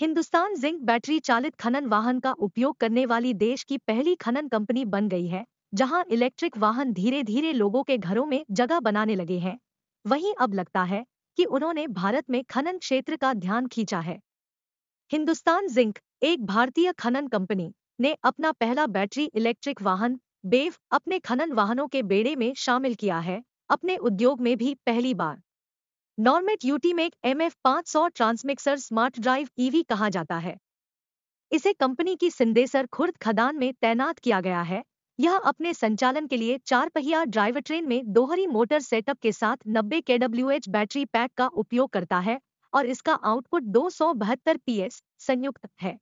Hindustan zinc battery चालित खनन वाहन का उपयोग करने वाली देश की पहली खनन कंपनी बन गई है जहां इलेक्ट्रिक वाहन धीरे धीरे लोगों के घरों में जगह बनाने लगे हैं वहीं अब लगता है कि उन्होंने भारत में खनन क्षेत्र का ध्यान खींचा है हिंदुस्तान जिंक एक भारतीय खनन कंपनी ने अपना पहला बैटरी इलेक्ट्रिक वाहन बेव अपने खनन वाहनों के बेड़े में शामिल किया है अपने उद्योग में भी पहली बार नॉर्मेट यूटी में एम एफ पांच सौ ट्रांसमिक्सर स्मार्ट ड्राइव ईवी कहा जाता है इसे कंपनी की सिंदेसर खुर्द खदान में तैनात किया गया है यह अपने संचालन के लिए चार पहिया ड्राइव ट्रेन में दोहरी मोटर सेटअप के साथ 90 एच बैटरी पैक का उपयोग करता है और इसका आउटपुट दो पीएस संयुक्त है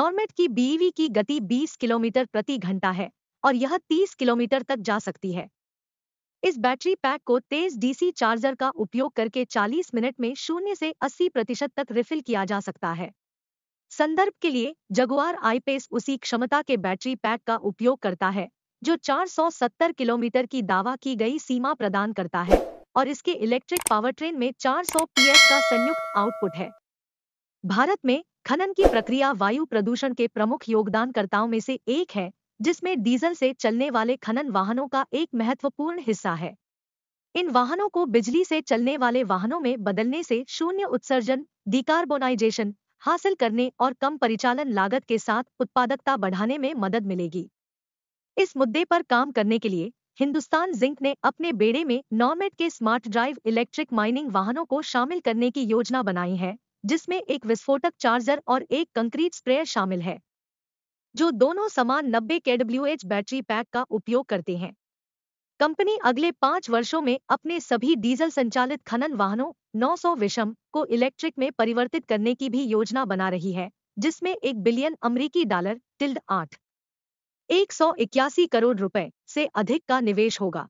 नॉर्मेट की बीवी e की गति 20 किलोमीटर प्रति घंटा है और यह 30 किलोमीटर तक जा सकती है इस बैटरी पैक को तेज डीसी चार्जर का उपयोग करके 40 मिनट में शून्य से 80 प्रतिशत तक रिफिल किया जा सकता है संदर्भ के लिए जगुआर आईपेस उसी क्षमता के बैटरी पैक का उपयोग करता है जो 470 किलोमीटर की दावा की गई सीमा प्रदान करता है और इसके इलेक्ट्रिक पावर ट्रेन में 400 सौ का संयुक्त आउटपुट है भारत में खनन की प्रक्रिया वायु प्रदूषण के प्रमुख योगदानकर्ताओं में से एक है जिसमें डीजल से चलने वाले खनन वाहनों का एक महत्वपूर्ण हिस्सा है इन वाहनों को बिजली से चलने वाले वाहनों में बदलने से शून्य उत्सर्जन डिकार्बोनाइजेशन हासिल करने और कम परिचालन लागत के साथ उत्पादकता बढ़ाने में मदद मिलेगी इस मुद्दे पर काम करने के लिए हिंदुस्तान जिंक ने अपने बेड़े में नॉर्मेट के स्मार्ट ड्राइव इलेक्ट्रिक माइनिंग वाहनों को शामिल करने की योजना बनाई है जिसमें एक विस्फोटक चार्जर और एक कंक्रीट स्प्रेयर शामिल है जो दोनों समान 90 kWh बैटरी पैक का उपयोग करते हैं कंपनी अगले पाँच वर्षों में अपने सभी डीजल संचालित खनन वाहनों 900 विषम को इलेक्ट्रिक में परिवर्तित करने की भी योजना बना रही है जिसमें एक बिलियन अमरीकी डॉलर टिल्ड आठ एक करोड़ रुपए से अधिक का निवेश होगा